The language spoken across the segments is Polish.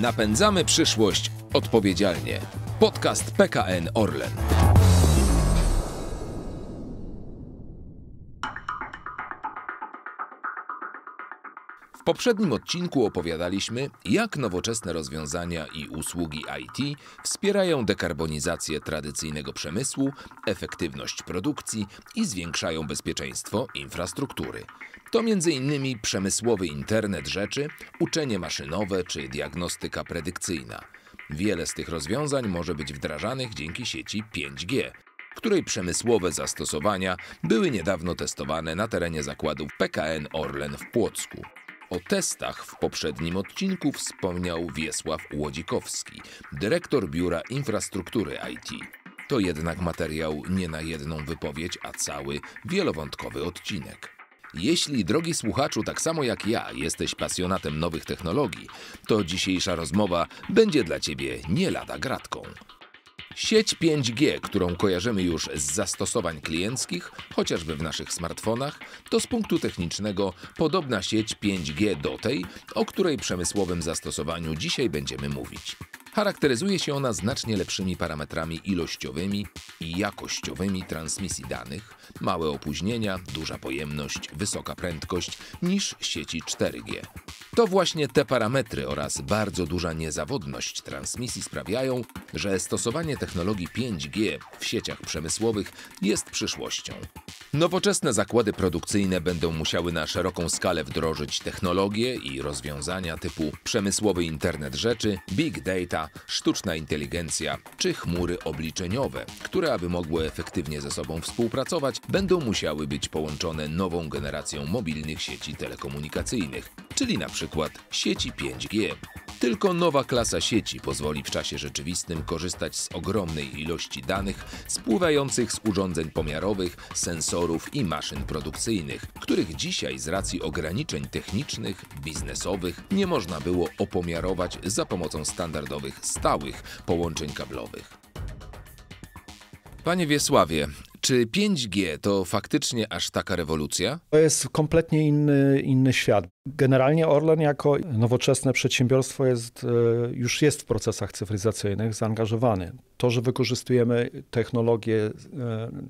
Napędzamy przyszłość odpowiedzialnie. Podcast PKN Orlen. poprzednim odcinku opowiadaliśmy, jak nowoczesne rozwiązania i usługi IT wspierają dekarbonizację tradycyjnego przemysłu, efektywność produkcji i zwiększają bezpieczeństwo infrastruktury. To m.in. przemysłowy internet rzeczy, uczenie maszynowe czy diagnostyka predykcyjna. Wiele z tych rozwiązań może być wdrażanych dzięki sieci 5G, której przemysłowe zastosowania były niedawno testowane na terenie zakładów PKN Orlen w Płocku. O testach w poprzednim odcinku wspomniał Wiesław Łodzikowski, dyrektor Biura Infrastruktury IT. To jednak materiał nie na jedną wypowiedź, a cały wielowątkowy odcinek. Jeśli, drogi słuchaczu, tak samo jak ja jesteś pasjonatem nowych technologii, to dzisiejsza rozmowa będzie dla Ciebie nie lada gratką. Sieć 5G, którą kojarzymy już z zastosowań klienckich, chociażby w naszych smartfonach, to z punktu technicznego podobna sieć 5G do tej, o której przemysłowym zastosowaniu dzisiaj będziemy mówić. Charakteryzuje się ona znacznie lepszymi parametrami ilościowymi i jakościowymi transmisji danych, małe opóźnienia, duża pojemność, wysoka prędkość niż sieci 4G. To właśnie te parametry oraz bardzo duża niezawodność transmisji sprawiają, że stosowanie technologii 5G w sieciach przemysłowych jest przyszłością. Nowoczesne zakłady produkcyjne będą musiały na szeroką skalę wdrożyć technologie i rozwiązania typu przemysłowy internet rzeczy, big data, sztuczna, inteligencja czy chmury obliczeniowe, które aby mogły efektywnie ze sobą współpracować, będą musiały być połączone nową generacją mobilnych sieci telekomunikacyjnych, czyli na przykład sieci 5G. Tylko nowa klasa sieci pozwoli w czasie rzeczywistym korzystać z ogromnej ilości danych spływających z urządzeń pomiarowych, sensorów i maszyn produkcyjnych, których dzisiaj z racji ograniczeń technicznych, biznesowych nie można było opomiarować za pomocą standardowych, stałych połączeń kablowych. Panie Wiesławie, czy 5G to faktycznie aż taka rewolucja? To jest kompletnie inny, inny świat. Generalnie Orlen jako nowoczesne przedsiębiorstwo jest, e, już jest w procesach cyfryzacyjnych zaangażowany. To, że wykorzystujemy technologie e,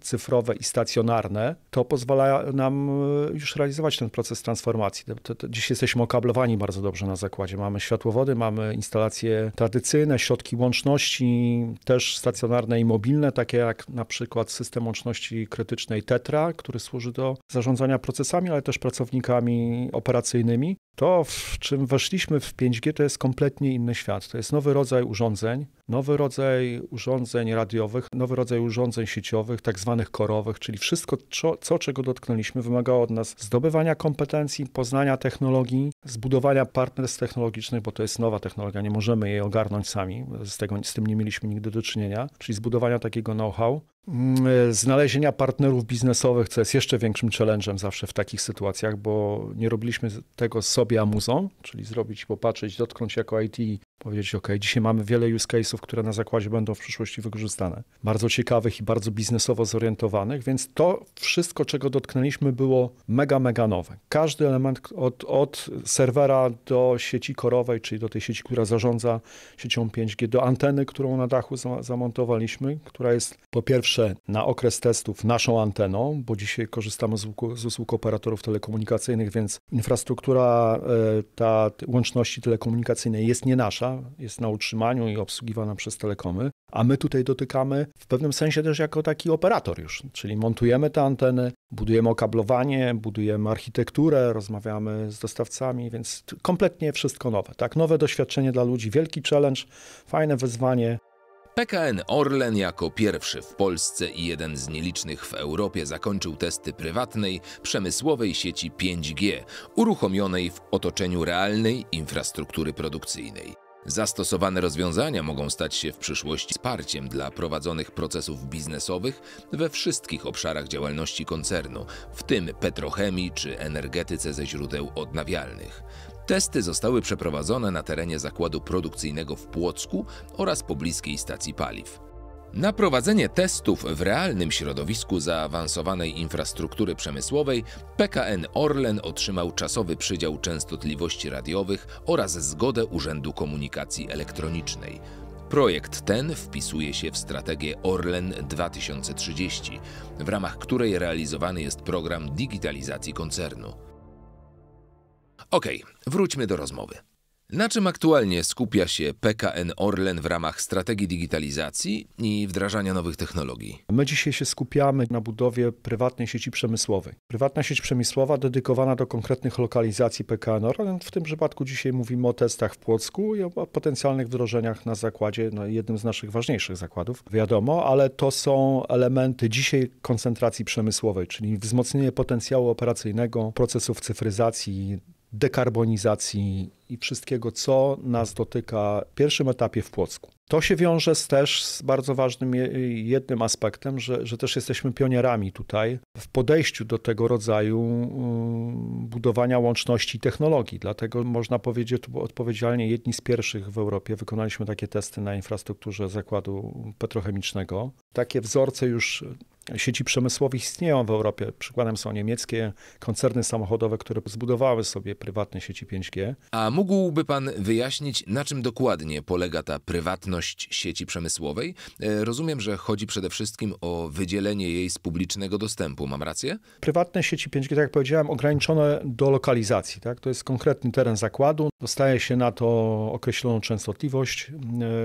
cyfrowe i stacjonarne, to pozwala nam e, już realizować ten proces transformacji. Dziś jesteśmy okablowani bardzo dobrze na zakładzie. Mamy światłowody, mamy instalacje tradycyjne, środki łączności, też stacjonarne i mobilne, takie jak na przykład system łączności krytycznej Tetra, który służy do zarządzania procesami, ale też pracownikami operacyjnymi innymi, to w czym weszliśmy w 5G to jest kompletnie inny świat. To jest nowy rodzaj urządzeń, nowy rodzaj urządzeń radiowych, nowy rodzaj urządzeń sieciowych, tak zwanych korowych, czyli wszystko, co, co czego dotknęliśmy, wymagało od nas zdobywania kompetencji, poznania technologii, zbudowania partnerstw technologicznych, bo to jest nowa technologia, nie możemy jej ogarnąć sami, z, tego, z tym nie mieliśmy nigdy do czynienia, czyli zbudowania takiego know-how, mm, znalezienia partnerów biznesowych, co jest jeszcze większym challengem zawsze w takich sytuacjach, bo nie robiliśmy tego sobie amuzą, czyli zrobić, popatrzeć, dotknąć jako IT powiedzieć, OK, dzisiaj mamy wiele use case'ów, które na zakładzie będą w przyszłości wykorzystane. Bardzo ciekawych i bardzo biznesowo zorientowanych, więc to wszystko, czego dotknęliśmy, było mega, mega nowe. Każdy element od, od serwera do sieci korowej, czyli do tej sieci, która zarządza siecią 5G, do anteny, którą na dachu za, zamontowaliśmy, która jest po pierwsze na okres testów naszą anteną, bo dzisiaj korzystamy z, z usług operatorów telekomunikacyjnych, więc infrastruktura e, ta łączności telekomunikacyjnej jest nie nasza, prawda, jest na utrzymaniu i obsługiwana przez telekomy, a my tutaj dotykamy w pewnym sensie też jako taki operator już, czyli montujemy te anteny, budujemy okablowanie, budujemy architekturę, rozmawiamy z dostawcami, więc kompletnie wszystko nowe, tak, nowe doświadczenie dla ludzi, wielki challenge, fajne wyzwanie, PKN Orlen jako pierwszy w Polsce i jeden z nielicznych w Europie zakończył testy prywatnej, przemysłowej sieci 5G, uruchomionej w otoczeniu realnej infrastruktury produkcyjnej. Zastosowane rozwiązania mogą stać się w przyszłości wsparciem dla prowadzonych procesów biznesowych we wszystkich obszarach działalności koncernu, w tym petrochemii czy energetyce ze źródeł odnawialnych. Testy zostały przeprowadzone na terenie zakładu produkcyjnego w Płocku oraz pobliskiej stacji paliw. Na prowadzenie testów w realnym środowisku zaawansowanej infrastruktury przemysłowej PKN Orlen otrzymał czasowy przydział częstotliwości radiowych oraz zgodę Urzędu Komunikacji Elektronicznej. Projekt ten wpisuje się w strategię Orlen 2030, w ramach której realizowany jest program digitalizacji koncernu. Ok, wróćmy do rozmowy. Na czym aktualnie skupia się PKN Orlen w ramach strategii digitalizacji i wdrażania nowych technologii? My dzisiaj się skupiamy na budowie prywatnej sieci przemysłowej. Prywatna sieć przemysłowa dedykowana do konkretnych lokalizacji PKN Orlen. W tym przypadku dzisiaj mówimy o testach w Płocku i o potencjalnych wdrożeniach na zakładzie, no jednym z naszych ważniejszych zakładów, wiadomo, ale to są elementy dzisiaj koncentracji przemysłowej, czyli wzmocnienie potencjału operacyjnego, procesów cyfryzacji, dekarbonizacji i wszystkiego, co nas dotyka w pierwszym etapie w Płocku. To się wiąże z, też z bardzo ważnym jednym aspektem, że, że też jesteśmy pionierami tutaj w podejściu do tego rodzaju um, budowania łączności technologii. Dlatego można powiedzieć tu odpowiedzialnie, jedni z pierwszych w Europie wykonaliśmy takie testy na infrastrukturze zakładu petrochemicznego. Takie wzorce już sieci przemysłowych istnieją w Europie. Przykładem są niemieckie koncerny samochodowe, które zbudowały sobie prywatne sieci 5G. A mógłby pan wyjaśnić, na czym dokładnie polega ta prywatność sieci przemysłowej? E, rozumiem, że chodzi przede wszystkim o wydzielenie jej z publicznego dostępu. Mam rację? Prywatne sieci 5G, tak jak powiedziałem, ograniczone do lokalizacji. Tak? To jest konkretny teren zakładu. Dostaje się na to określoną częstotliwość,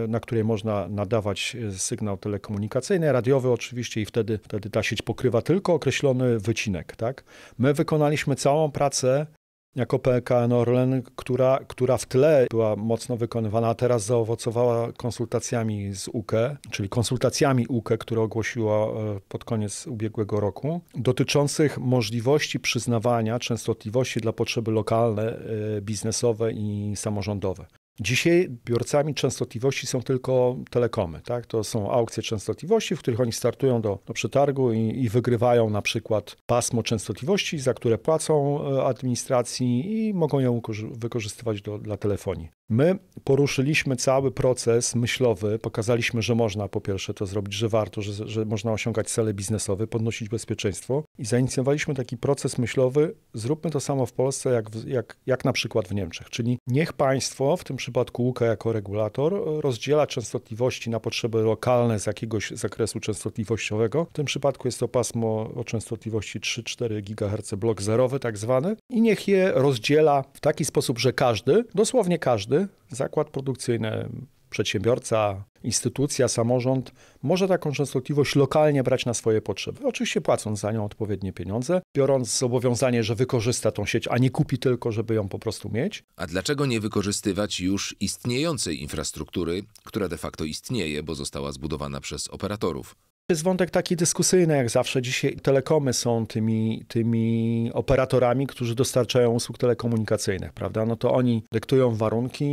e, na której można nadawać e, sygnał telekomunikacyjny, radiowy oczywiście i wtedy Wtedy ta sieć pokrywa tylko określony wycinek. Tak? My wykonaliśmy całą pracę jako PKN Orlen, która, która w tle była mocno wykonywana, a teraz zaowocowała konsultacjami z UKE, czyli konsultacjami UKE, które ogłosiła e, pod koniec ubiegłego roku, dotyczących możliwości przyznawania częstotliwości dla potrzeby lokalne, e, biznesowe i samorządowe. Dzisiaj biorcami częstotliwości są tylko telekomy. Tak? To są aukcje częstotliwości, w których oni startują do, do przetargu i, i, wygrywają na przykład pasmo częstotliwości, za które płacą e, administracji i mogą ją wykorzystywać do, dla telefonii. My poruszyliśmy cały proces myślowy, pokazaliśmy, że można po pierwsze to zrobić, że warto, że, że można osiągać cele biznesowe, podnosić bezpieczeństwo i zainicjowaliśmy taki proces myślowy, zróbmy to samo w Polsce, jak, jak, jak na przykład w Niemczech. Czyli niech państwo, w tym przypadku UKA jako regulator, rozdziela częstotliwości na potrzeby lokalne z jakiegoś zakresu częstotliwościowego. W tym przypadku jest to pasmo o częstotliwości 3-4 GHz blok zerowy tak zwany i niech je rozdziela w taki sposób, że każdy, dosłownie każdy, zakład produkcyjny, przedsiębiorca, instytucja, samorząd może taką częstotliwość lokalnie brać na swoje potrzeby. Oczywiście płacąc za nią odpowiednie pieniądze, biorąc zobowiązanie, że wykorzysta tą sieć, a nie kupi tylko, żeby ją po prostu mieć. A dlaczego nie wykorzystywać już istniejącej infrastruktury, która de facto istnieje, bo została zbudowana przez operatorów? jest wątek taki dyskusyjny, jak zawsze. Dzisiaj telekomy są tymi, tymi operatorami, którzy dostarczają usług telekomunikacyjnych, prawda? No to oni dyktują warunki,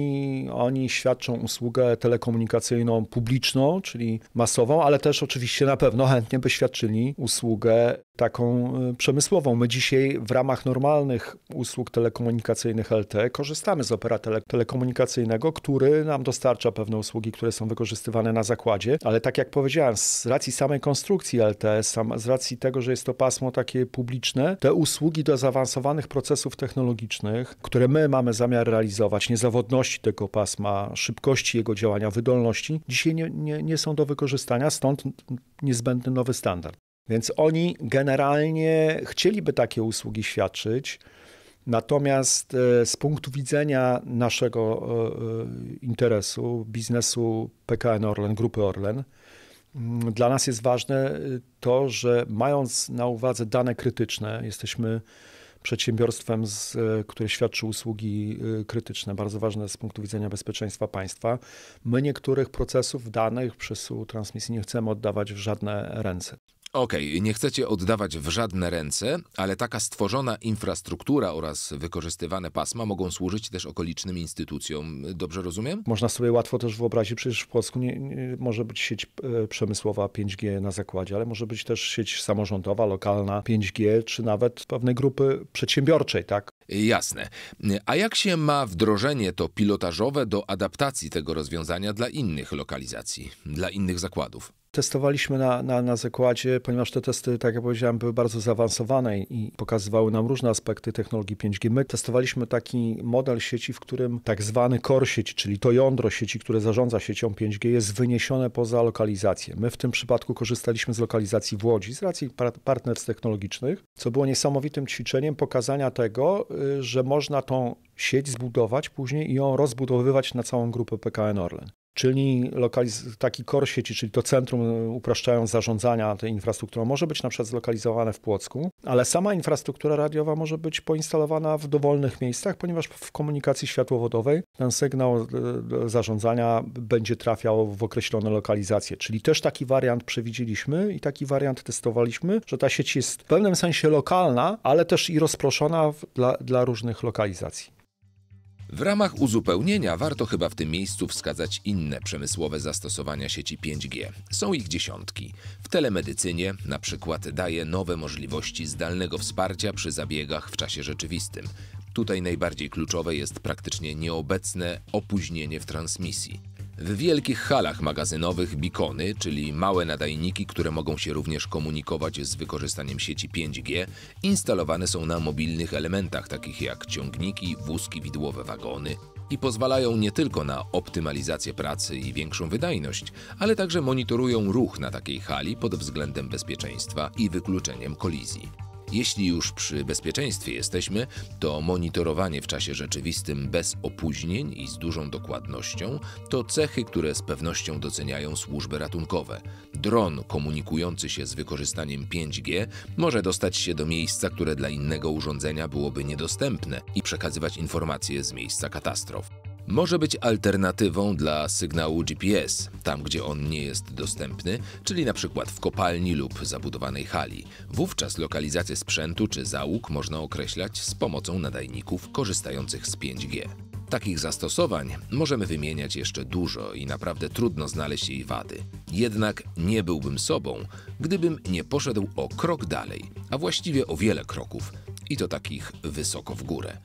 oni świadczą usługę telekomunikacyjną publiczną, czyli masową, ale też oczywiście na pewno chętnie by świadczyli usługę taką y, przemysłową. My dzisiaj w ramach normalnych usług telekomunikacyjnych LTE korzystamy z operatora telekomunikacyjnego, który nam dostarcza pewne usługi, które są wykorzystywane na zakładzie, ale tak jak powiedziałem, z racji samej konstrukcji LTE, sam, z racji tego, że jest to pasmo takie publiczne, te usługi do zaawansowanych procesów technologicznych, które my mamy zamiar realizować, niezawodności tego pasma, szybkości jego działania, wydolności, dzisiaj nie, nie, nie są do wykorzystania, stąd niezbędny nowy standard. Więc oni generalnie chcieliby takie usługi świadczyć, natomiast e, z punktu widzenia naszego e, e, interesu, biznesu PKN Orlen, grupy Orlen, dla nas jest ważne to, że mając na uwadze dane krytyczne, jesteśmy przedsiębiorstwem, z, które świadczy usługi krytyczne, bardzo ważne z punktu widzenia bezpieczeństwa państwa. My niektórych procesów, danych, przesyłu, transmisji nie chcemy oddawać w żadne ręce. Okej, okay, nie chcecie oddawać w żadne ręce, ale taka stworzona infrastruktura oraz wykorzystywane pasma mogą służyć też okolicznym instytucjom. Dobrze rozumiem? Można sobie łatwo też wyobrazić, przecież w Polsku nie, nie, może być sieć e, przemysłowa 5G na zakładzie, ale może być też sieć samorządowa, lokalna 5G, czy nawet pewnej grupy przedsiębiorczej, tak? Jasne. A jak się ma wdrożenie to pilotażowe do adaptacji tego rozwiązania dla innych lokalizacji, dla innych zakładów? Testowaliśmy na, na, na zakładzie, ponieważ te testy, tak jak powiedziałem, były bardzo zaawansowane i pokazywały nam różne aspekty technologii 5G. My testowaliśmy taki model sieci, w którym tak zwany core sieci, czyli to jądro sieci, które zarządza siecią 5G, jest wyniesione poza lokalizację. My w tym przypadku korzystaliśmy z lokalizacji w Łodzi z racji partnerstw technologicznych, co było niesamowitym ćwiczeniem pokazania tego, Y, że można tą sieć zbudować później i ją rozbudowywać na całą grupę PKN Orlen. Czyli lokaliz- taki kor sieci, czyli to centrum e, upraszczając zarządzania tej infrastrukturą, może być na przykład zlokalizowane w Płocku, ale sama infrastruktura radiowa może być poinstalowana w dowolnych miejscach, ponieważ w komunikacji światłowodowej ten sygnał e, zarządzania będzie trafiał w określone lokalizacje. Czyli też taki wariant przewidzieliśmy i taki wariant testowaliśmy, że ta sieć jest w pewnym sensie lokalna, ale też i rozproszona dla, dla różnych lokalizacji. W ramach uzupełnienia warto chyba w tym miejscu wskazać inne przemysłowe zastosowania sieci 5G. Są ich dziesiątki. W telemedycynie na przykład daje nowe możliwości zdalnego wsparcia przy zabiegach w czasie rzeczywistym. Tutaj najbardziej kluczowe jest praktycznie nieobecne opóźnienie w transmisji. W wielkich halach magazynowych bikony, czyli małe nadajniki, które mogą się również komunikować z wykorzystaniem sieci 5G, instalowane są na mobilnych elementach takich jak ciągniki, wózki widłowe, wagony i pozwalają nie tylko na optymalizację pracy i większą wydajność, ale także monitorują ruch na takiej hali pod względem bezpieczeństwa i wykluczeniem kolizji. Jeśli już przy bezpieczeństwie jesteśmy, to monitorowanie w czasie rzeczywistym bez opóźnień i z dużą dokładnością to cechy, które z pewnością doceniają służby ratunkowe. Dron komunikujący się z wykorzystaniem 5G może dostać się do miejsca, które dla innego urządzenia byłoby niedostępne i przekazywać informacje z miejsca katastrof może być alternatywą dla sygnału GPS, tam gdzie on nie jest dostępny, czyli na przykład w kopalni lub zabudowanej hali. Wówczas lokalizację sprzętu czy załóg można określać z pomocą nadajników korzystających z 5G. Takich zastosowań możemy wymieniać jeszcze dużo i naprawdę trudno znaleźć jej wady. Jednak nie byłbym sobą, gdybym nie poszedł o krok dalej, a właściwie o wiele kroków i to takich wysoko w górę.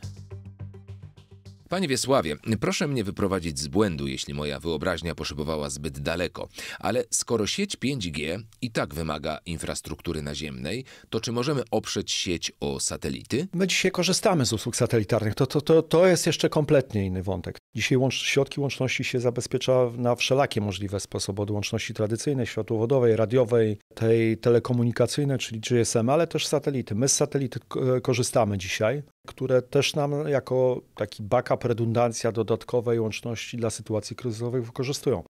Panie Wiesławie, proszę mnie wyprowadzić z błędu, jeśli moja wyobraźnia poszybowała zbyt daleko, ale skoro sieć 5G i tak wymaga infrastruktury naziemnej, to czy możemy oprzeć sieć o satelity? My dzisiaj korzystamy z usług satelitarnych. To, to, to, to jest jeszcze kompletnie inny wątek. Dzisiaj łącz, środki łączności się zabezpiecza na wszelakie możliwe sposoby, od łączności tradycyjnej, światłowodowej, radiowej, tej telekomunikacyjnej, czyli GSM, ale też satelity. My z satelity korzystamy dzisiaj które też nam jako taki backup, redundancja dodatkowej łączności dla sytuacji kryzysowych wykorzystują.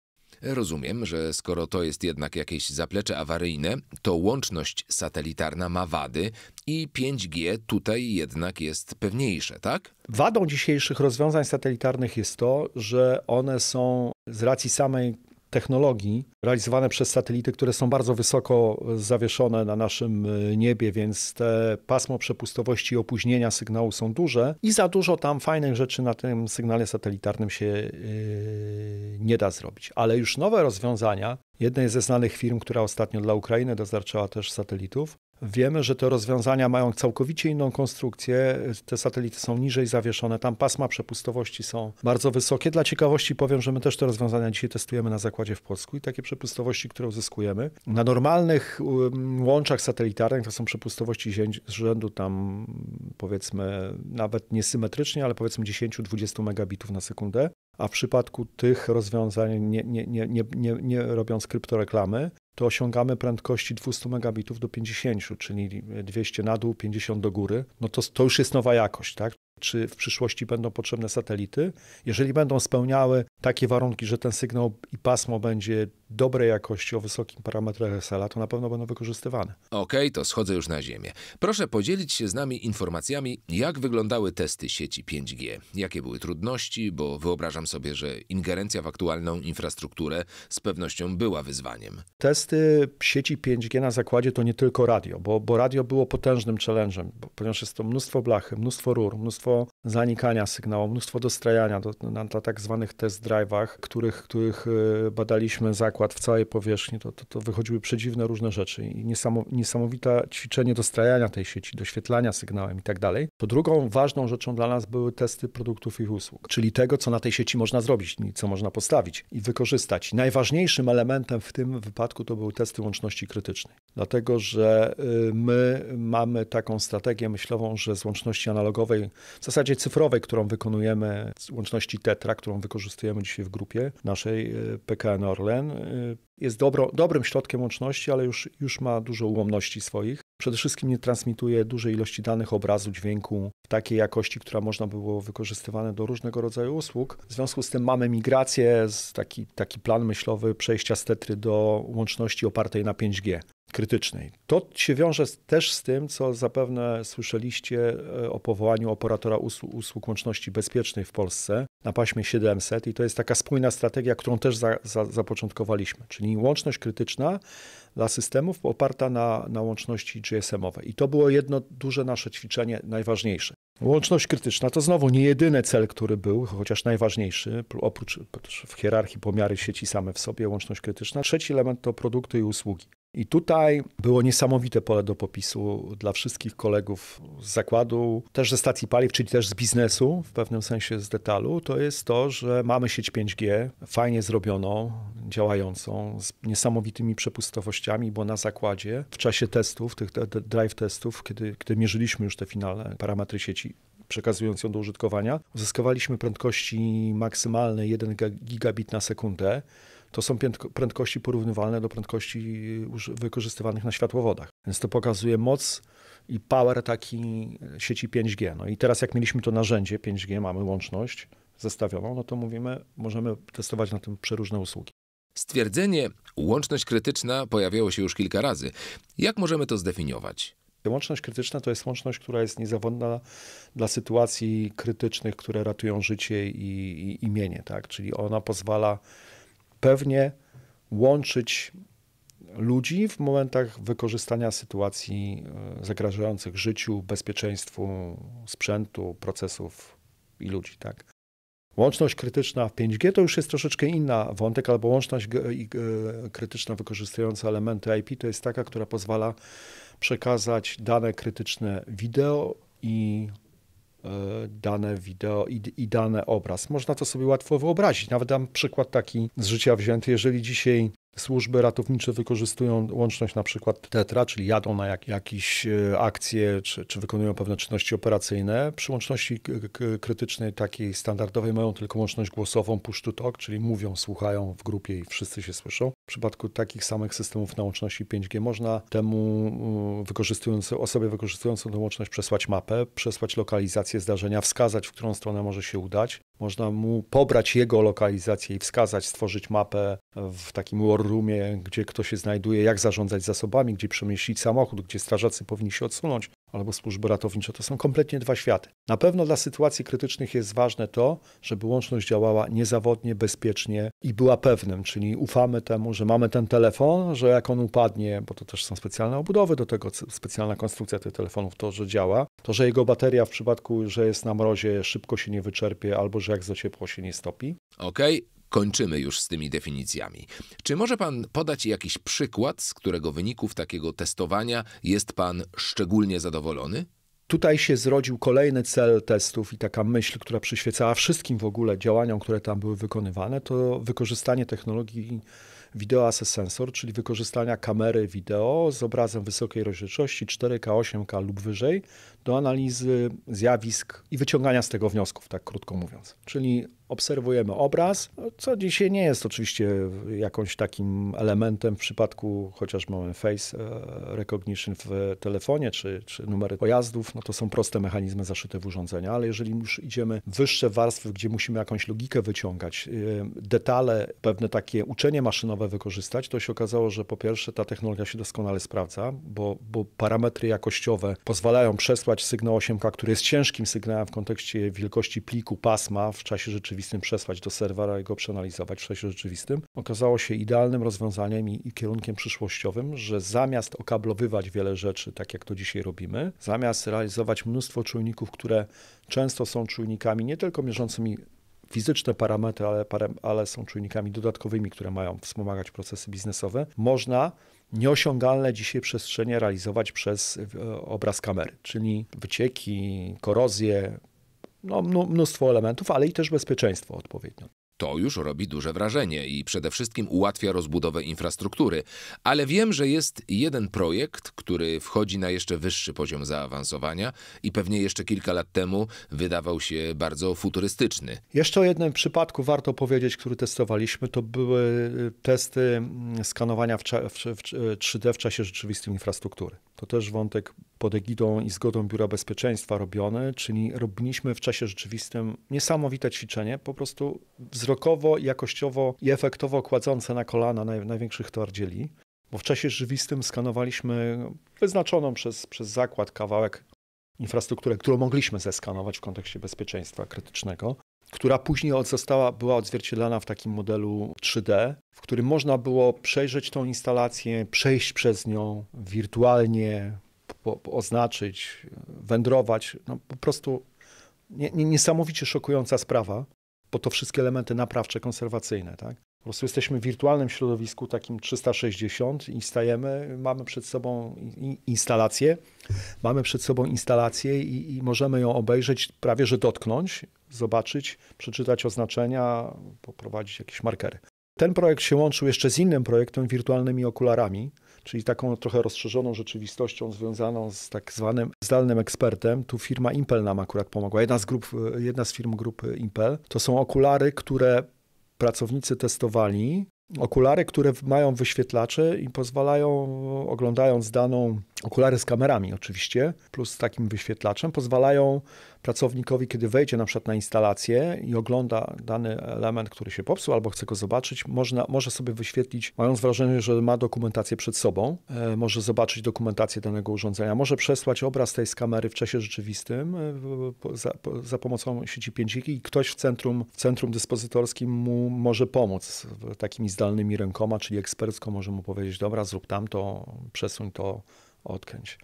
Rozumiem, że skoro to jest jednak jakieś zaplecze awaryjne, to łączność satelitarna ma wady i 5G tutaj jednak jest pewniejsze, tak? Wadą dzisiejszych rozwiązań satelitarnych jest to, że one są z racji samej technologii realizowane przez satelity, które są bardzo wysoko e, zawieszone na naszym e, niebie, więc te pasmo przepustowości i opóźnienia sygnału są duże i za dużo tam fajnych rzeczy na tym sygnale satelitarnym się e, nie da zrobić. Ale już nowe rozwiązania, jednej ze znanych firm, która ostatnio dla Ukrainy dostarczała też satelitów, Wiemy, że te rozwiązania mają całkowicie inną konstrukcję. Te satelity są niżej zawieszone, tam pasma przepustowości są bardzo wysokie. Dla ciekawości powiem, że my też te rozwiązania dzisiaj testujemy na zakładzie w Polsku i takie przepustowości, które uzyskujemy. Na normalnych um, łączach satelitarnych to są przepustowości z rzędu tam powiedzmy nawet niesymetrycznie, ale powiedzmy 10-20 megabitów na sekundę. A w przypadku tych rozwiązań, nie, nie, nie, nie, robiąc kryptoreklamy, to osiągamy prędkości 200 megabitów do 50, czyli 200 na dół, 50 do góry, no to, to już jest nowa jakość, tak? czy w przyszłości będą potrzebne satelity. Jeżeli będą spełniały takie warunki, że ten sygnał i pasmo będzie dobrej jakości o wysokim parametrze RSL-a, to na pewno będą wykorzystywane. Okej, okay, to schodzę już na ziemię. Proszę podzielić się z nami informacjami, jak wyglądały testy sieci 5G. Jakie były trudności, bo wyobrażam sobie, że ingerencja w aktualną infrastrukturę z pewnością była wyzwaniem. Testy sieci 5G na zakładzie to nie tylko radio, bo, bo radio było potężnym challengem, ponieważ jest to mnóstwo blachy, mnóstwo rur, mnóstwo mnóstwo zanikania sygnału, mnóstwo dostrajania do, na, na tak zwanych test drive'ach, których, których e, badaliśmy zakład w całej powierzchni, to, to, to wychodziły przedziwne różne rzeczy i niesamowite ćwiczenie dostrajania tej sieci, doświetlania sygnałem i tak dalej. To drugą ważną rzeczą dla nas były testy produktów i usług, czyli tego, co na tej sieci można zrobić co można postawić i wykorzystać. Najważniejszym elementem w tym wypadku to były testy łączności krytycznej, dlatego że e, my mamy taką strategię myślową, że z łączności analogowej w zasadzie cyfrowej, którą wykonujemy z łączności Tetra, którą wykorzystujemy dzisiaj w grupie naszej e, PKN Orlen, e, jest dobro, dobrym środkiem łączności, ale już, już ma dużo ułomności swoich. Przede wszystkim nie transmituje dużej ilości danych obrazu, dźwięku w takiej jakości, która można było wykorzystywane do różnego rodzaju usług. W związku z tym mamy migrację, taki, taki plan myślowy przejścia z Tetry do łączności opartej na 5G krytycznej. To się wiąże też z tym, co zapewne słyszeliście e, o powołaniu operatora usług, usług łączności bezpiecznej w Polsce na paśmie 700 i to jest taka spójna strategia, którą też za, za, zapoczątkowaliśmy, czyli łączność krytyczna dla systemów oparta na, na łączności GSM-owej. I to było jedno duże nasze ćwiczenie, najważniejsze. Łączność krytyczna to znowu nie jedyny cel, który był, chociaż najważniejszy, oprócz w hierarchii pomiary sieci same w sobie, łączność krytyczna. Trzeci element to produkty i usługi. I tutaj było niesamowite pole do popisu dla wszystkich kolegów z zakładu, też ze stacji paliw, czyli też z biznesu, w pewnym sensie z detalu. To jest to, że mamy sieć 5G, fajnie zrobioną, działającą, z niesamowitymi przepustowościami, bo na zakładzie w czasie testów, tych drive testów, kiedy, kiedy mierzyliśmy już te finale parametry sieci, przekazując ją do użytkowania, uzyskowaliśmy prędkości maksymalne 1 gigabit na sekundę to są prędkości porównywalne do prędkości y, wykorzystywanych na światłowodach. Więc to pokazuje moc i power taki y, sieci 5G. No i teraz jak mieliśmy to narzędzie 5G, mamy łączność zestawioną, no to mówimy, możemy testować na tym przeróżne usługi. Stwierdzenie łączność krytyczna pojawiało się już kilka razy. Jak możemy to zdefiniować? Łączność krytyczna to jest łączność, która jest niezawodna dla sytuacji krytycznych, które ratują życie i, i, i mienie, tak? Czyli ona pozwala pewnie łączyć ludzi w momentach wykorzystania sytuacji e, zagrażających życiu, bezpieczeństwu, sprzętu, procesów i ludzi, tak? Łączność krytyczna w 5G to już jest troszeczkę inna wątek, albo łączność e, krytyczna wykorzystująca elementy IP to jest taka, która pozwala przekazać dane krytyczne wideo i E, dane wideo i, i dane obraz. Można to sobie łatwo wyobrazić. Nawet dam przykład taki z życia wzięty. Jeżeli dzisiaj Służby ratownicze wykorzystują łączność na przykład Tetra, czyli jadą na jak, jakieś e, akcje czy, czy wykonują pewne czynności operacyjne. Przy łączności krytycznej, takiej standardowej, mają tylko łączność głosową push to talk, czyli mówią, słuchają w grupie i wszyscy się słyszą. W przypadku takich samych systemów na łączności 5G można temu wykorzystujący, osobie wykorzystującą tę łączność przesłać mapę, przesłać lokalizację zdarzenia, wskazać, w którą stronę może się udać, można mu pobrać jego lokalizację i wskazać, stworzyć mapę w takim war roomie, gdzie kto się znajduje, jak zarządzać zasobami, gdzie przemieścić samochód, gdzie strażacy powinni się odsunąć albo służby ratownicze. To są kompletnie dwa światy. Na pewno dla sytuacji krytycznych jest ważne to, żeby łączność działała niezawodnie, bezpiecznie i była pewnym, czyli ufamy temu, że mamy ten telefon, że jak on upadnie, bo to też są specjalne obudowy do tego, specjalna konstrukcja tych telefonów, to, że działa, to, że jego bateria w przypadku, że jest na mrozie, szybko się nie wyczerpie albo że jak za ciepło się nie stopi. Okej, okay kończymy już z tymi definicjami. Czy może Pan podać jakiś przykład, z którego wyników takiego testowania jest Pan szczególnie zadowolony? Tutaj się zrodził kolejny cel testów i taka myśl, która przyświecała wszystkim w ogóle działaniom, które tam były wykonywane, to wykorzystanie technologii wideo as a sensor, czyli wykorzystania kamery wideo z obrazem wysokiej rozdzielczości 4K, 8K lub wyżej do analizy zjawisk i wyciągania z tego wniosków, tak krótko mówiąc. Czyli obserwujemy obraz, co dzisiaj nie jest oczywiście jakąś takim elementem w przypadku chociaż mamy face e, recognition w telefonie czy, czy numery pojazdów, no to są proste mechanizmy zaszyte w urządzenia, ale jeżeli już idziemy w wyższe warstwy, gdzie musimy jakąś logikę wyciągać, e, detale, pewne takie uczenie maszynowe wykorzystać, to się okazało, że po pierwsze ta technologia się doskonale sprawdza, bo, bo parametry jakościowe pozwalają przesłać przesłać sygnał 8K, który jest ciężkim sygnałem w kontekście wielkości pliku pasma w czasie rzeczywistym przesłać do serwera i go przeanalizować w czasie rzeczywistym, okazało się idealnym rozwiązaniem i, i kierunkiem przyszłościowym, że zamiast okablowywać wiele rzeczy, tak jak to dzisiaj robimy, zamiast realizować mnóstwo czujników, które często są czujnikami nie tylko mierzącymi fizyczne parametry, ale, ale, są czujnikami dodatkowymi, które mają wspomagać procesy biznesowe, można nieosiągalne dzisiaj przestrzenie realizować przez e, obraz kamery, czyli wycieki, korozje, no, mnóstwo elementów, ale i też bezpieczeństwo odpowiednio. To już robi duże wrażenie i przede wszystkim ułatwia rozbudowę infrastruktury, ale wiem, że jest jeden projekt, który wchodzi na jeszcze wyższy poziom zaawansowania i pewnie jeszcze kilka lat temu wydawał się bardzo futurystyczny. Jeszcze o jednym przypadku warto powiedzieć, który testowaliśmy, to były y, testy mm, skanowania w, 3D y, w czasie rzeczywistym infrastruktury. To też wątek pod egidą i zgodą Biura Bezpieczeństwa robione, czyli robiliśmy w czasie rzeczywistym niesamowite ćwiczenie, po prostu wzrokowo, jakościowo i efektowo kładzące na kolana naj, największych twardzieli, bo w czasie rzeczywistym skanowaliśmy wyznaczoną przez, przez zakład kawałek infrastruktury, którą mogliśmy zeskanować w kontekście bezpieczeństwa krytycznego która później została, była odzwierciedlana w takim modelu 3D, w którym można było przejrzeć tą instalację, przejść przez nią wirtualnie, po, po oznaczyć, wędrować. No, po prostu nie, nie, niesamowicie szokująca sprawa, bo to wszystkie elementy naprawcze, konserwacyjne. Tak? Po prostu jesteśmy w wirtualnym środowisku takim 360 i stajemy, mamy przed sobą instalację, mamy przed sobą instalację i, i możemy ją obejrzeć, prawie że dotknąć, zobaczyć, przeczytać oznaczenia, poprowadzić jakieś markery. Ten projekt się łączył jeszcze z innym projektem wirtualnymi okularami, czyli taką trochę rozszerzoną rzeczywistością związaną z tak zwanym zdalnym ekspertem. Tu firma Impel nam akurat pomogła. Jedna z, grup, jedna z firm grupy Impel to są okulary, które pracownicy testowali. Okulary, które mają wyświetlacze i pozwalają, oglądając daną Okulary z kamerami oczywiście, plus z takim wyświetlaczem, pozwalają pracownikowi, kiedy wejdzie na przykład na instalację i ogląda dany element, który się popsuł albo chce go zobaczyć, można, może sobie wyświetlić, mając wrażenie, że ma dokumentację przed sobą, e, może zobaczyć dokumentację danego urządzenia, może przesłać obraz tej z kamery w czasie rzeczywistym e, po, za, po, za, pomocą sieci 5 g i ktoś w centrum, w centrum dyspozytorskim mu może pomóc takimi zdalnymi rękoma, czyli ekspercko może mu powiedzieć, dobra, zrób tamto, przesuń to odkręć.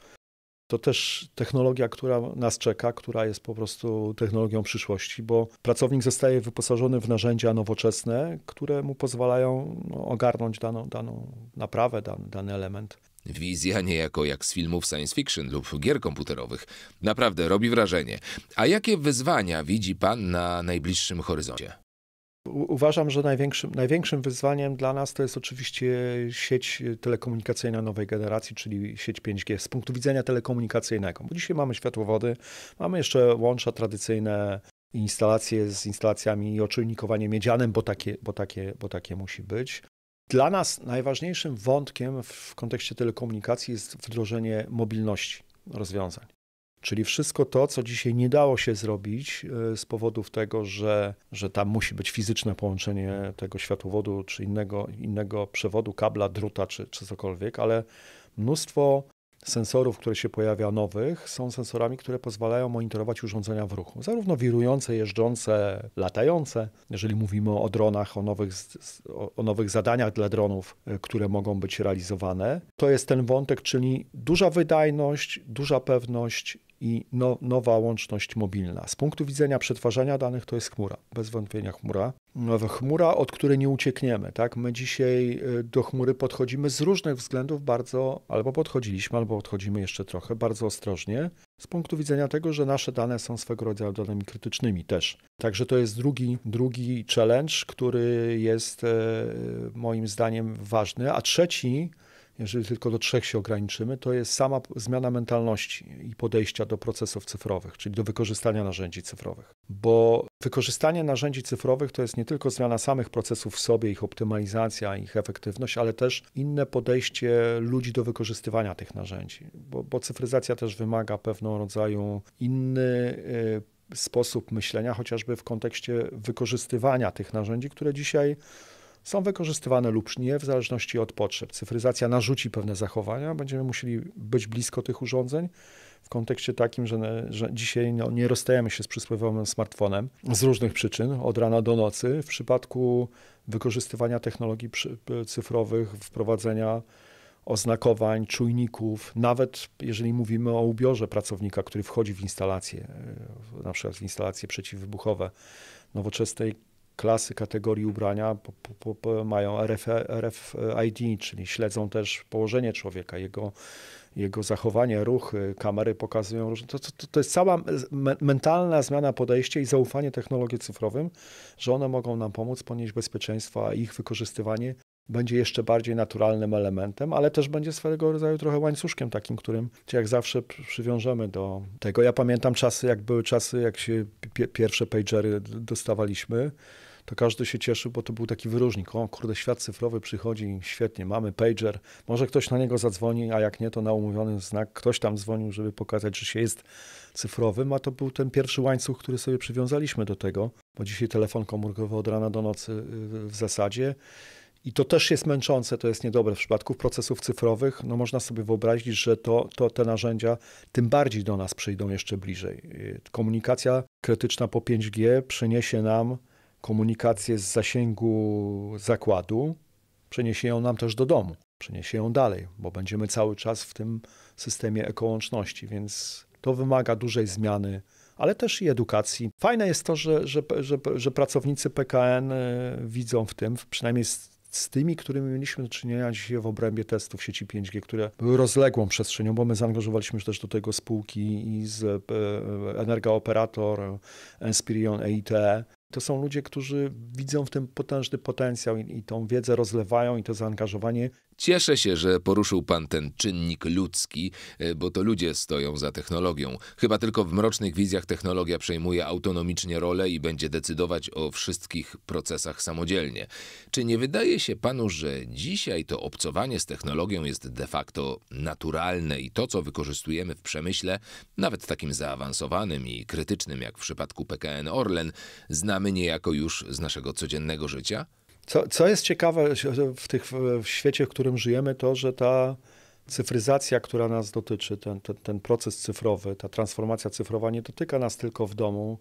To też technologia, która nas czeka, która jest po prostu technologią przyszłości, bo pracownik zostaje wyposażony w narzędzia nowoczesne, które mu pozwalają no, ogarnąć daną, daną naprawę, dan dany element. Wizja niejako jak z filmów science fiction lub gier komputerowych. Naprawdę robi wrażenie. A jakie wyzwania widzi pan na najbliższym horyzoncie? Uważam, że największym, największym wyzwaniem dla nas to jest oczywiście sieć telekomunikacyjna nowej generacji, czyli sieć 5G z punktu widzenia telekomunikacyjnego. Bo dzisiaj mamy światłowody, mamy jeszcze łącza tradycyjne, instalacje z instalacjami i oczujnikowanie miedzianym, bo takie, bo, takie, bo takie musi być. Dla nas najważniejszym wątkiem w kontekście telekomunikacji jest wdrożenie mobilności rozwiązań. Czyli wszystko to, co dzisiaj nie dało się zrobić e, z powodów tego, że, że tam musi być fizyczne połączenie tego światłowodu czy innego, innego przewodu, kabla, druta czy, czy cokolwiek, ale mnóstwo sensorów, które się pojawia nowych, są sensorami, które pozwalają monitorować urządzenia w ruchu. Zarówno wirujące, jeżdżące, latające, jeżeli mówimy o dronach, o nowych, o nowych zadaniach dla dronów, e, które mogą być realizowane. To jest ten wątek, czyli duża wydajność, duża pewność i no, nowa łączność mobilna. Z punktu widzenia przetwarzania danych to jest chmura, bez wątpienia chmura. Chmura, od której nie uciekniemy. Tak? My dzisiaj y, do chmury podchodzimy z różnych względów bardzo, albo podchodziliśmy, albo podchodzimy jeszcze trochę bardzo ostrożnie, z punktu widzenia tego, że nasze dane są swego rodzaju danymi krytycznymi też. Także to jest drugi, drugi challenge, który jest e, moim zdaniem ważny, a trzeci jeżeli tylko do trzech się ograniczymy, to jest sama zmiana mentalności i podejścia do procesów cyfrowych, czyli do wykorzystania narzędzi cyfrowych. Bo wykorzystanie narzędzi cyfrowych to jest nie tylko zmiana samych procesów w sobie, ich optymalizacja, ich efektywność, ale też inne podejście ludzi do wykorzystywania tych narzędzi, bo, bo cyfryzacja też wymaga pewnego rodzaju inny. Yy, sposób myślenia, chociażby w kontekście wykorzystywania tych narzędzi, które dzisiaj są wykorzystywane lub nie, w zależności od potrzeb. Cyfryzacja narzuci pewne zachowania, będziemy musieli być blisko tych urządzeń w kontekście takim, że, że dzisiaj no, nie rozstajemy się z przysłowiowym smartfonem z różnych przyczyn, od rana do nocy. W przypadku wykorzystywania technologii cyfrowych, wprowadzenia oznakowań, czujników, nawet jeżeli mówimy o ubiorze pracownika, który wchodzi w instalacje, e, na przykład w instalacje przeciwwybuchowe nowoczesnej klasy, kategorii ubrania po, po, po, mają RF, RFID, czyli śledzą też położenie człowieka, jego, jego zachowanie, ruchy, kamery pokazują. To, to, to jest cała me mentalna zmiana podejścia i zaufanie technologii cyfrowym, że one mogą nam pomóc ponieść bezpieczeństwo, a ich wykorzystywanie będzie jeszcze bardziej naturalnym elementem, ale też będzie swego rodzaju trochę łańcuszkiem takim, którym jak zawsze przywiążemy do tego. Ja pamiętam czasy, jak były czasy, jak się pierwsze pagery dostawaliśmy to każdy się cieszył, bo to był taki wyróżnik. O kurde, świat cyfrowy przychodzi, świetnie, mamy pager, może ktoś na niego zadzwoni, a jak nie, to na umówiony znak ktoś tam dzwonił, żeby pokazać, że się jest cyfrowym, a to był ten pierwszy łańcuch, który sobie przywiązaliśmy do tego, bo dzisiaj telefon komórkowy od rana do nocy y, w zasadzie. I to też jest męczące, to jest niedobre. W przypadku procesów cyfrowych, no można sobie wyobrazić, że to, to te narzędzia tym bardziej do nas przyjdą jeszcze bliżej. Y, komunikacja krytyczna po 5G przyniesie nam komunikację z zasięgu zakładu, przeniesie ją nam też do domu, przeniesie ją dalej, bo będziemy cały czas w tym systemie ekołączności, więc to wymaga dużej zmiany, ale też i edukacji. Fajne jest to, że, że, że, że pracownicy PKN y, widzą w tym, przynajmniej z tymi, którymi mieliśmy do czynienia dzisiaj w obrębie testów sieci 5G, które były rozległą przestrzenią, bo my zaangażowaliśmy się też do tego spółki i z y, y, Energa Operator, Inspirion EIT, to są ludzie, którzy widzą w tym potężny potencjał i, i tą wiedzę rozlewają i to zaangażowanie Cieszę się, że poruszył pan ten czynnik ludzki, e, bo to ludzie stoją za technologią. Chyba tylko w mrocznych wizjach technologia przejmuje autonomicznie rolę i będzie decydować o wszystkich procesach samodzielnie. Czy nie wydaje się panu, że dzisiaj to obcowanie z technologią jest de facto naturalne i to, co wykorzystujemy w przemyśle, nawet takim zaawansowanym i krytycznym jak w przypadku PKN Orlen, znamy niejako już z naszego codziennego życia? Co, co jest ciekawe w, tych, w świecie, w którym żyjemy, to że ta cyfryzacja, która nas dotyczy, ten, ten, ten proces cyfrowy, ta transformacja cyfrowa nie dotyka nas tylko w domu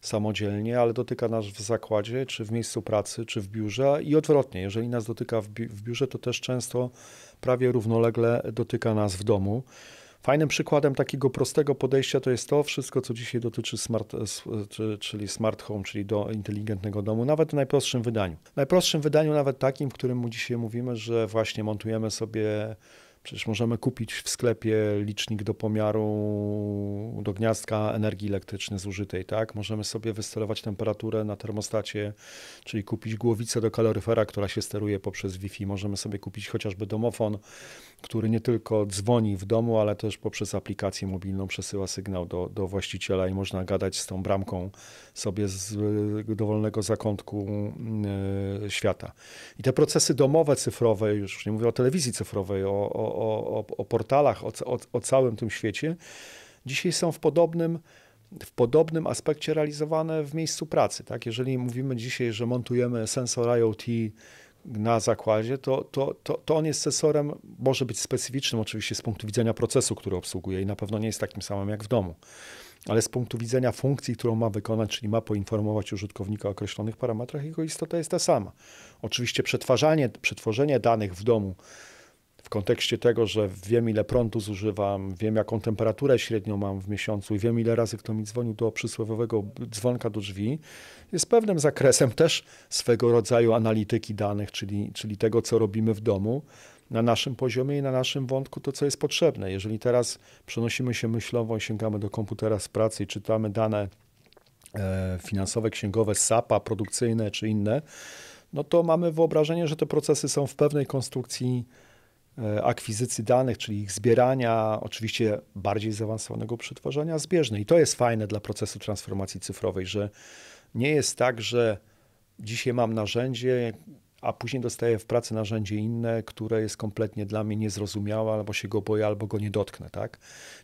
samodzielnie, ale dotyka nas w zakładzie, czy w miejscu pracy, czy w biurze i odwrotnie. Jeżeli nas dotyka w, bi w biurze, to też często prawie równolegle dotyka nas w domu. Fajnym przykładem takiego prostego podejścia to jest to wszystko, co dzisiaj dotyczy smart, czyli smart home, czyli do inteligentnego domu, nawet w najprostszym wydaniu. W najprostszym wydaniu, nawet takim, w którym mu dzisiaj mówimy, że właśnie montujemy sobie Przecież możemy kupić w sklepie licznik do pomiaru do gniazdka energii elektrycznej zużytej, tak? Możemy sobie wysterować temperaturę na termostacie, czyli kupić głowicę do kaloryfera, która się steruje poprzez Wi-Fi. Możemy sobie kupić chociażby domofon który nie tylko dzwoni w domu, ale też poprzez aplikację mobilną przesyła sygnał do, do właściciela i można gadać z tą bramką sobie z dowolnego zakątku e, świata. I te procesy domowe, cyfrowe, już nie mówię o telewizji cyfrowej, o, o, o, o portalach, o, o, o całym tym świecie, dzisiaj są w podobnym w podobnym aspekcie realizowane w miejscu pracy. Tak? Jeżeli mówimy dzisiaj, że montujemy sensor IoT na zakładzie, to, to, to, to on jest sensorem, może być specyficznym oczywiście z punktu widzenia procesu, który obsługuje i na pewno nie jest takim samym jak w domu. Ale z punktu widzenia funkcji, którą ma wykonać, czyli ma poinformować użytkownika o określonych parametrach, jego istota jest ta sama. Oczywiście przetwarzanie, przetworzenie danych w domu w kontekście tego, że wiem ile prądu zużywam, wiem jaką temperaturę średnią mam w miesiącu i wiem ile razy kto mi dzwonił do przysłowiowego dzwonka do drzwi, jest pewnym zakresem też swego rodzaju analityki danych, czyli, czyli tego, co robimy w domu na naszym poziomie i na naszym wątku to, co jest potrzebne. Jeżeli teraz przenosimy się myślowo i sięgamy do komputera z pracy i czytamy dane e, finansowe, księgowe, SAP-a, produkcyjne czy inne, no to mamy wyobrażenie, że te procesy są w pewnej konstrukcji E, akwizycji danych, czyli ich zbierania, oczywiście bardziej zaawansowanego przetwarzania zbieżne. I to jest fajne dla procesu transformacji cyfrowej, że nie jest tak, że dzisiaj mam narzędzie, a później dostaję w pracy narzędzie inne, które jest kompletnie dla mnie niezrozumiałe, albo się go boję, albo go nie dotknę. Tak?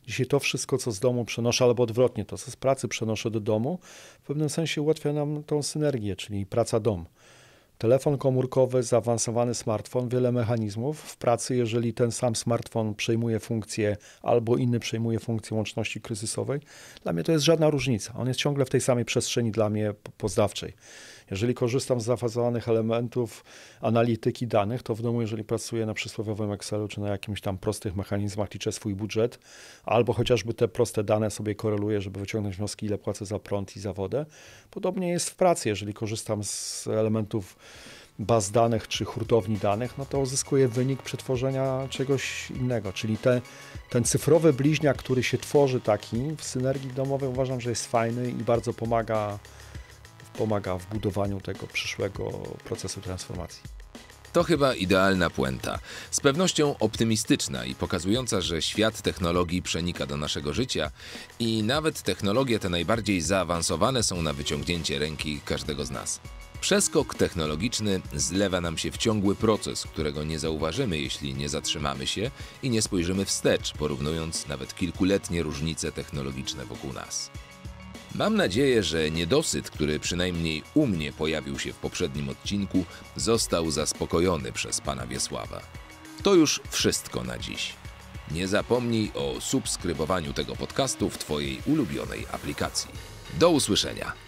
Dzisiaj to wszystko, co z domu przenoszę, albo odwrotnie, to co z pracy przenoszę do domu, w pewnym sensie ułatwia nam tą synergię, czyli praca-dom. Telefon komórkowy, zaawansowany smartfon, wiele mechanizmów. W pracy, jeżeli ten sam smartfon przejmuje funkcję albo inny przejmuje funkcję łączności kryzysowej, dla mnie to jest żadna różnica. On jest ciągle w tej samej przestrzeni dla mnie poznawczej. Jeżeli korzystam z zaawansowanych elementów analityki danych, to w domu, jeżeli pracuję na przysłowiowym Excelu czy na jakimś tam prostych mechanizmach, liczę swój budżet, albo chociażby te proste dane sobie koreluję, żeby wyciągnąć wnioski, ile płacę za prąd i za wodę. Podobnie jest w pracy, jeżeli korzystam z elementów baz danych czy hurtowni danych, no to uzyskuje wynik przetworzenia czegoś innego. Czyli te, ten cyfrowy bliźniak, który się tworzy taki w synergii domowej uważam, że jest fajny i bardzo pomaga pomaga w budowaniu tego przyszłego procesu transformacji. To chyba idealna puenta. Z pewnością optymistyczna i pokazująca, że świat technologii przenika do naszego życia i nawet technologie te najbardziej zaawansowane są na wyciągnięcie ręki każdego z nas. Przeskok technologiczny zlewa nam się w ciągły proces, którego nie zauważymy, jeśli nie zatrzymamy się i nie spojrzymy wstecz, porównując nawet kilkuletnie różnice technologiczne wokół nas. Mam nadzieję, że niedosyt, który przynajmniej u mnie pojawił się w poprzednim odcinku, został zaspokojony przez pana Wiesława. To już wszystko na dziś. Nie zapomnij o subskrybowaniu tego podcastu w Twojej ulubionej aplikacji. Do usłyszenia!